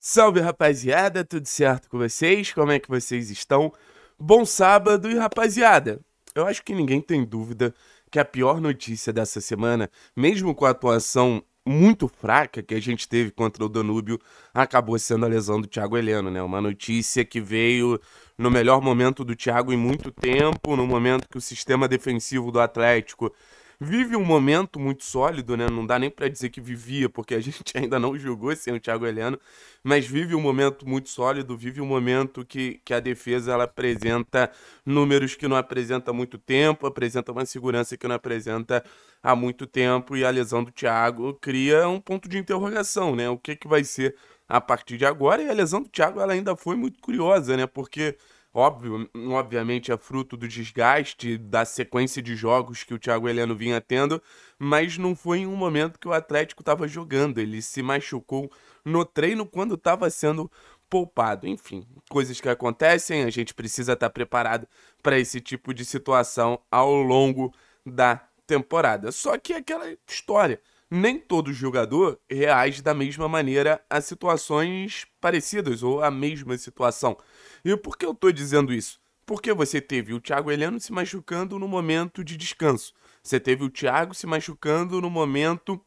Salve rapaziada, tudo certo com vocês? Como é que vocês estão? Bom sábado e rapaziada, eu acho que ninguém tem dúvida que a pior notícia dessa semana, mesmo com a atuação muito fraca que a gente teve contra o Danúbio, acabou sendo a lesão do Thiago Heleno, né? Uma notícia que veio no melhor momento do Thiago em muito tempo, no momento que o sistema defensivo do Atlético vive um momento muito sólido, né? Não dá nem para dizer que vivia, porque a gente ainda não julgou sem o Thiago Heleno, mas vive um momento muito sólido, vive um momento que, que a defesa ela apresenta números que não apresenta há muito tempo, apresenta uma segurança que não apresenta há muito tempo, e a lesão do Thiago cria um ponto de interrogação, né? O que, que vai ser a partir de agora? E a lesão do Thiago ela ainda foi muito curiosa, né? Porque óbvio, obviamente é fruto do desgaste da sequência de jogos que o Thiago Heleno vinha tendo, mas não foi em um momento que o Atlético estava jogando. Ele se machucou no treino quando estava sendo poupado. Enfim, coisas que acontecem, a gente precisa estar tá preparado para esse tipo de situação ao longo da temporada. Só que é aquela história nem todo jogador reage da mesma maneira a situações parecidas ou a mesma situação. E por que eu estou dizendo isso? Porque você teve o Thiago Heleno se machucando no momento de descanso. Você teve o Thiago se machucando no momento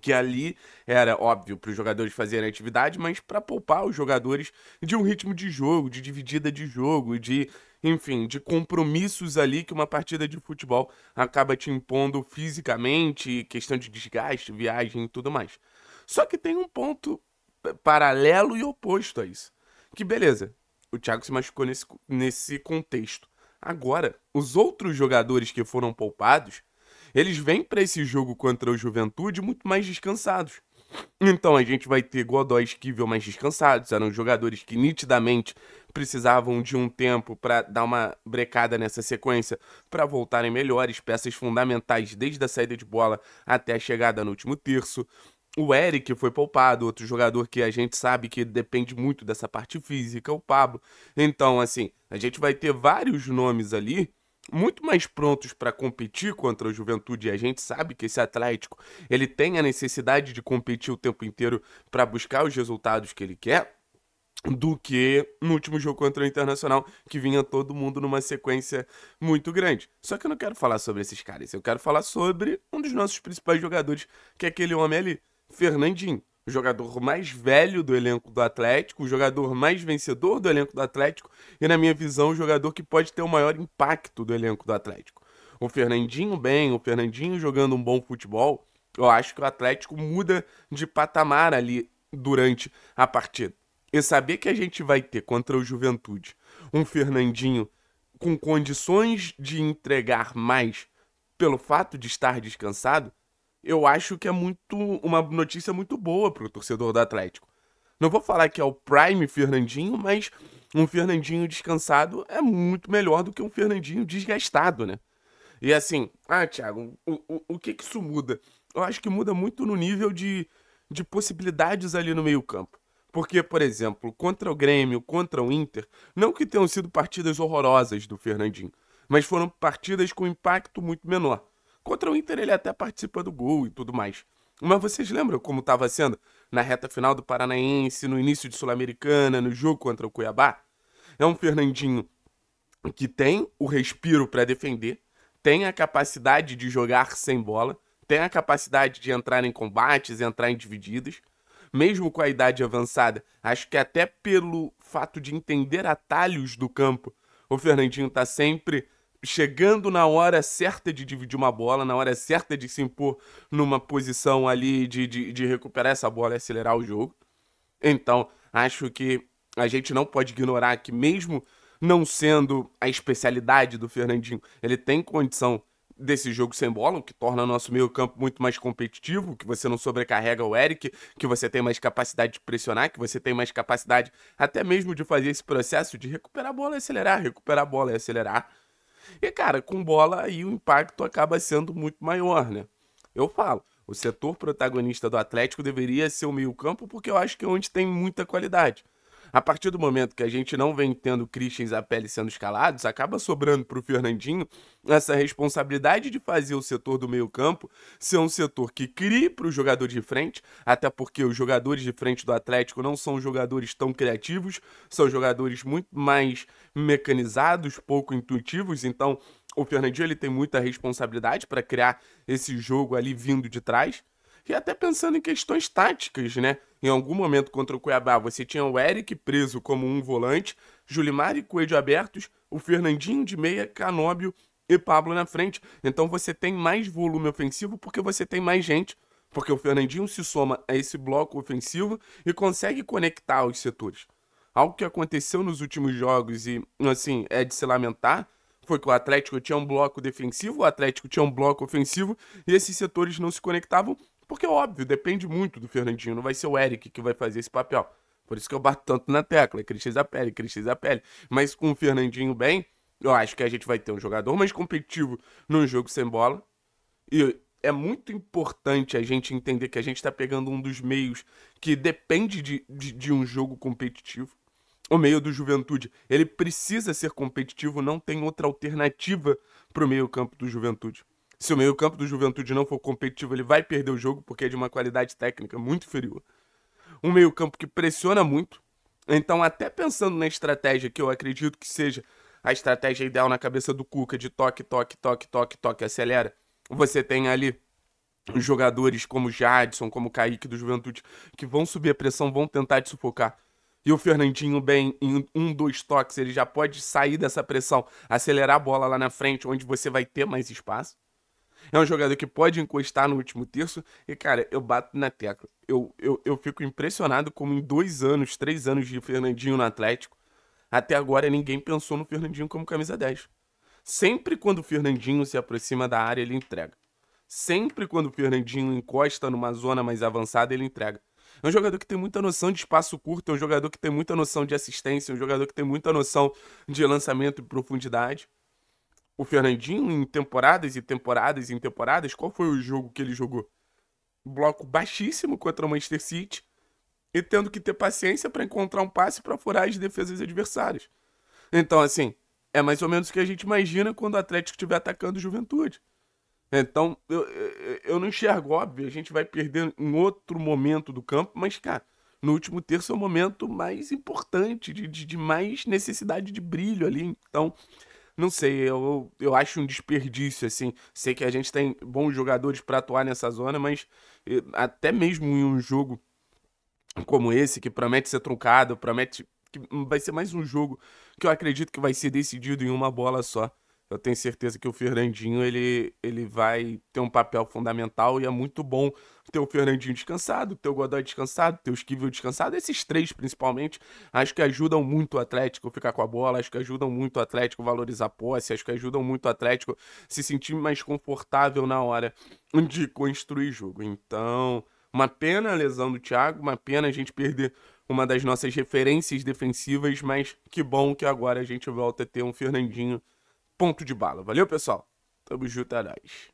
que ali era óbvio para os jogadores fazerem atividade, mas para poupar os jogadores de um ritmo de jogo, de dividida de jogo, de enfim, de compromissos ali que uma partida de futebol acaba te impondo fisicamente, questão de desgaste, viagem e tudo mais. Só que tem um ponto paralelo e oposto a isso. Que beleza, o Thiago se machucou nesse, nesse contexto. Agora, os outros jogadores que foram poupados, eles vêm para esse jogo contra o Juventude muito mais descansados. Então a gente vai ter Godoy e Esquivel mais descansados, eram jogadores que nitidamente precisavam de um tempo para dar uma brecada nessa sequência, para voltarem melhores, peças fundamentais desde a saída de bola até a chegada no último terço. O Eric foi poupado, outro jogador que a gente sabe que depende muito dessa parte física, o Pablo. Então, assim, a gente vai ter vários nomes ali muito mais prontos para competir contra a Juventude e a gente sabe que esse Atlético ele tem a necessidade de competir o tempo inteiro para buscar os resultados que ele quer do que no último jogo contra o Internacional, que vinha todo mundo numa sequência muito grande. Só que eu não quero falar sobre esses caras, eu quero falar sobre um dos nossos principais jogadores, que é aquele homem ali, Fernandinho o jogador mais velho do elenco do Atlético, o jogador mais vencedor do elenco do Atlético e, na minha visão, o jogador que pode ter o maior impacto do elenco do Atlético. O Fernandinho bem, o Fernandinho jogando um bom futebol, eu acho que o Atlético muda de patamar ali durante a partida. E saber que a gente vai ter contra o Juventude um Fernandinho com condições de entregar mais pelo fato de estar descansado, eu acho que é muito uma notícia muito boa para o torcedor do Atlético. Não vou falar que é o prime Fernandinho, mas um Fernandinho descansado é muito melhor do que um Fernandinho desgastado, né? E assim, ah, Thiago, o, o, o que que isso muda? Eu acho que muda muito no nível de, de possibilidades ali no meio-campo. Porque, por exemplo, contra o Grêmio, contra o Inter, não que tenham sido partidas horrorosas do Fernandinho, mas foram partidas com impacto muito menor. Contra o Inter ele até participa do gol e tudo mais. Mas vocês lembram como estava sendo na reta final do Paranaense, no início de Sul-Americana, no jogo contra o Cuiabá? É um Fernandinho que tem o respiro para defender, tem a capacidade de jogar sem bola, tem a capacidade de entrar em combates, entrar em divididas. Mesmo com a idade avançada, acho que até pelo fato de entender atalhos do campo, o Fernandinho está sempre chegando na hora certa de dividir uma bola, na hora certa de se impor numa posição ali de, de, de recuperar essa bola e acelerar o jogo. Então, acho que a gente não pode ignorar que, mesmo não sendo a especialidade do Fernandinho, ele tem condição desse jogo sem bola, o que torna nosso meio-campo muito mais competitivo, que você não sobrecarrega o Eric, que você tem mais capacidade de pressionar, que você tem mais capacidade até mesmo de fazer esse processo de recuperar a bola e acelerar, recuperar a bola e acelerar. E, cara, com bola aí o impacto acaba sendo muito maior, né? Eu falo, o setor protagonista do Atlético deveria ser o meio-campo, porque eu acho que é onde tem muita qualidade. A partir do momento que a gente não vem tendo Christians a pele sendo escalados, acaba sobrando para o Fernandinho essa responsabilidade de fazer o setor do meio-campo ser um setor que crie para o jogador de frente, até porque os jogadores de frente do Atlético não são jogadores tão criativos, são jogadores muito mais mecanizados, pouco intuitivos, então o Fernandinho ele tem muita responsabilidade para criar esse jogo ali vindo de trás. E até pensando em questões táticas, né? Em algum momento contra o Cuiabá, você tinha o Eric preso como um volante, Julimar e Coelho abertos, o Fernandinho de meia, Canóbio e Pablo na frente. Então você tem mais volume ofensivo porque você tem mais gente porque o Fernandinho se soma a esse bloco ofensivo e consegue conectar os setores. Algo que aconteceu nos últimos jogos e, assim, é de se lamentar, foi que o Atlético tinha um bloco defensivo, o Atlético tinha um bloco ofensivo e esses setores não se conectavam porque, óbvio, depende muito do Fernandinho. Não vai ser o Eric que vai fazer esse papel. Por isso que eu bato tanto na tecla. É Cristian Zapelli, Cristian Zapelli. Mas com o Fernandinho bem, eu acho que a gente vai ter um jogador mais competitivo num jogo sem bola. E é muito importante a gente entender que a gente está pegando um dos meios que depende de, de, de um jogo competitivo. O meio do Juventude, ele precisa ser competitivo, não tem outra alternativa para o meio-campo do Juventude se o meio-campo do Juventude não for competitivo, ele vai perder o jogo porque é de uma qualidade técnica muito inferior. Um meio-campo que pressiona muito. Então, até pensando na estratégia que eu acredito que seja a estratégia ideal na cabeça do Cuca de toque, toque, toque, toque, toque, acelera, você tem ali jogadores como Jadson, como Kaique do Juventude, que vão subir a pressão, vão tentar te sufocar. E o Fernandinho, bem, em um, dois toques, ele já pode sair dessa pressão, acelerar a bola lá na frente, onde você vai ter mais espaço. É um jogador que pode encostar no último terço. E, cara, eu bato na tecla. Eu, eu, eu fico impressionado como em dois anos, três anos de Fernandinho no Atlético, até agora ninguém pensou no Fernandinho como camisa 10. Sempre quando o Fernandinho se aproxima da área, ele entrega. Sempre quando o Fernandinho encosta numa zona mais avançada, ele entrega. É um jogador que tem muita noção de espaço curto, é um jogador que tem muita noção de assistência, é um jogador que tem muita noção de lançamento e profundidade o Fernandinho em temporadas e temporadas e temporadas. Qual foi o jogo que ele jogou? Bloco baixíssimo contra o Manchester City e tendo que ter paciência para encontrar um passe para furar as defesas adversárias. Então, assim, é mais ou menos o que a gente imagina quando o Atlético estiver atacando o Juventude. Então, eu, eu não enxergo, óbvio, a gente vai perder em outro momento do campo, mas, cara, no último terço é o momento mais importante, de, de, de mais necessidade de brilho ali. Então, não sei, eu, eu acho um desperdício, assim. Sei que a gente tem bons jogadores para atuar nessa zona, mas até mesmo em um jogo como esse, que promete ser truncado, promete que vai ser mais um jogo que eu acredito que vai ser decidido em uma bola só eu tenho certeza que o Fernandinho ele, ele vai ter um papel fundamental e é muito bom ter o Fernandinho descansado, ter o Godoy descansado, ter o Esquivel descansado, esses três principalmente, acho que ajudam muito o Atlético ficar com a bola, acho que ajudam muito o Atlético valorizar a posse, acho que ajudam muito o Atlético se sentir mais confortável na hora de construir jogo. Então, uma pena a lesão do Thiago, uma pena a gente perder uma das nossas referências defensivas, mas que bom que agora a gente volta a ter um Fernandinho ponto de bala. Valeu, pessoal. Tamo junto, é nóis.